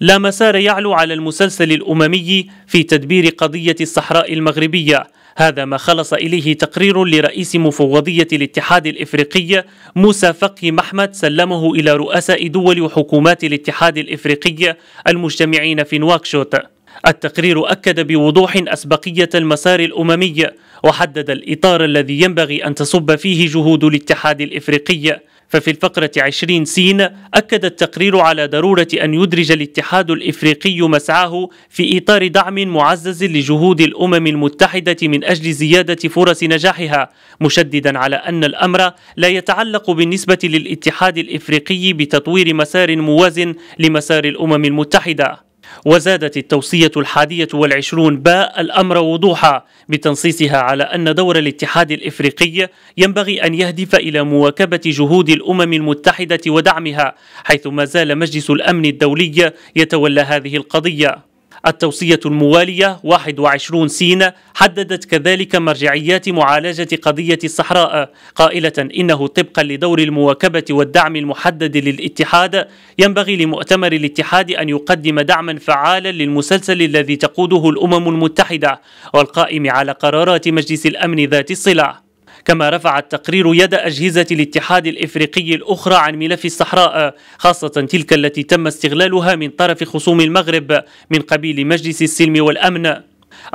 لا مسار يعلو على المسلسل الأممي في تدبير قضية الصحراء المغربية هذا ما خلص إليه تقرير لرئيس مفوضية الاتحاد الإفريقي موسى فقي محمد سلمه إلى رؤساء دول وحكومات الاتحاد الإفريقي المجتمعين في نواكشوط التقرير أكد بوضوح أسبقية المسار الأممي وحدد الإطار الذي ينبغي أن تصب فيه جهود الاتحاد الإفريقي ففي الفقرة 20 سين أكد التقرير على ضرورة أن يدرج الاتحاد الإفريقي مسعاه في إطار دعم معزز لجهود الأمم المتحدة من أجل زيادة فرص نجاحها مشددا على أن الأمر لا يتعلق بالنسبة للاتحاد الإفريقي بتطوير مسار موازن لمسار الأمم المتحدة وزادت التوصية الحادية والعشرون باء الأمر وضوحا بتنصيصها على أن دور الاتحاد الإفريقي ينبغي أن يهدف إلى مواكبة جهود الأمم المتحدة ودعمها حيث ما زال مجلس الأمن الدولي يتولى هذه القضية التوصية الموالية 21 سين حددت كذلك مرجعيات معالجة قضية الصحراء قائلة إنه طبقا لدور المواكبة والدعم المحدد للاتحاد ينبغي لمؤتمر الاتحاد أن يقدم دعما فعالا للمسلسل الذي تقوده الأمم المتحدة والقائم على قرارات مجلس الأمن ذات الصلة كما رفع التقرير يد أجهزة الاتحاد الإفريقي الأخرى عن ملف الصحراء خاصة تلك التي تم استغلالها من طرف خصوم المغرب من قبيل مجلس السلم والأمن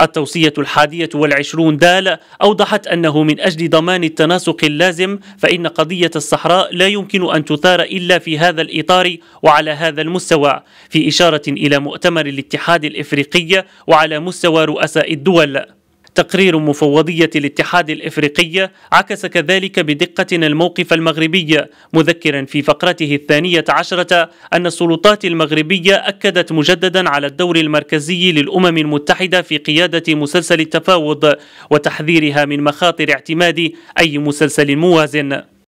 التوصية الحادية والعشرون دال أوضحت أنه من أجل ضمان التناسق اللازم فإن قضية الصحراء لا يمكن أن تثار إلا في هذا الإطار وعلى هذا المستوى في إشارة إلى مؤتمر الاتحاد الإفريقي وعلى مستوى رؤساء الدول تقرير مفوضية الاتحاد الافريقي عكس كذلك بدقة الموقف المغربي مذكرا في فقرته الثانية عشرة أن السلطات المغربية أكدت مجددا على الدور المركزي للأمم المتحدة في قيادة مسلسل التفاوض وتحذيرها من مخاطر اعتماد أي مسلسل موازن